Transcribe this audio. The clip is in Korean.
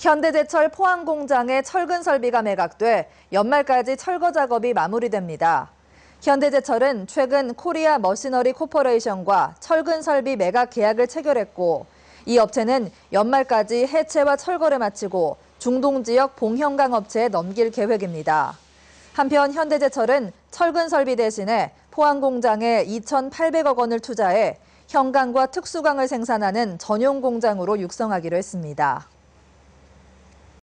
현대제철 포항 공장의 철근 설비가 매각돼 연말까지 철거 작업이 마무리됩니다. 현대제철은 최근 코리아 머시너리 코퍼레이션과 철근 설비 매각 계약을 체결했고 이 업체는 연말까지 해체와 철거를 마치고 중동 지역 봉현강 업체에 넘길 계획입니다. 한편 현대제철은 철근 설비 대신에 포항 공장에 2,800억 원을 투자해 현강과 특수강을 생산하는 전용 공장으로 육성하기로 했습니다.